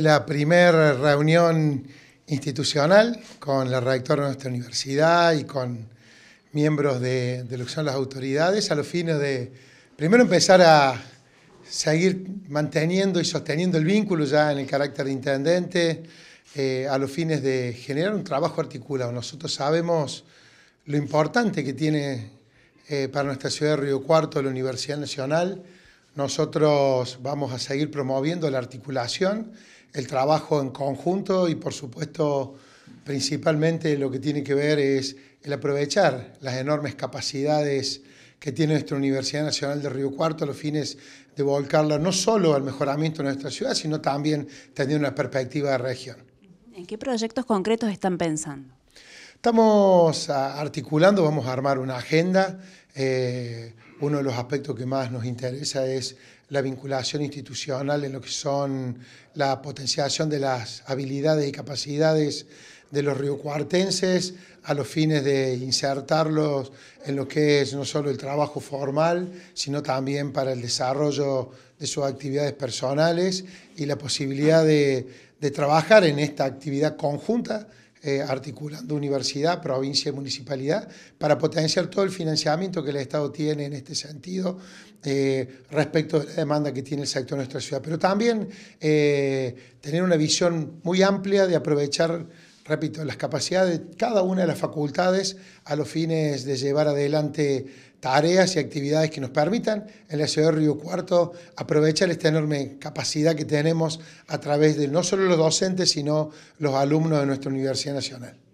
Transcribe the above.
la primera reunión institucional con la rectora de nuestra universidad y con miembros de, lo que son las autoridades a los fines de, primero empezar a seguir manteniendo y sosteniendo el vínculo ya en el carácter de intendente, eh, a los fines de generar un trabajo articulado. Nosotros sabemos lo importante que tiene eh, para nuestra ciudad de Río Cuarto la Universidad Nacional, nosotros vamos a seguir promoviendo la articulación, el trabajo en conjunto y por supuesto principalmente lo que tiene que ver es el aprovechar las enormes capacidades que tiene nuestra Universidad Nacional de Río Cuarto a los fines de volcarla no solo al mejoramiento de nuestra ciudad, sino también tener una perspectiva de región. ¿En qué proyectos concretos están pensando? Estamos ah, articulando, vamos a armar una agenda. Eh, uno de los aspectos que más nos interesa es la vinculación institucional en lo que son la potenciación de las habilidades y capacidades de los riocuartenses a los fines de insertarlos en lo que es no solo el trabajo formal, sino también para el desarrollo de sus actividades personales y la posibilidad de, de trabajar en esta actividad conjunta eh, articulando universidad, provincia y municipalidad, para potenciar todo el financiamiento que el Estado tiene en este sentido eh, respecto de la demanda que tiene el sector de nuestra ciudad. Pero también eh, tener una visión muy amplia de aprovechar repito, las capacidades de cada una de las facultades a los fines de llevar adelante tareas y actividades que nos permitan en la ciudad de Río Cuarto aprovechar esta enorme capacidad que tenemos a través de no solo los docentes, sino los alumnos de nuestra Universidad Nacional.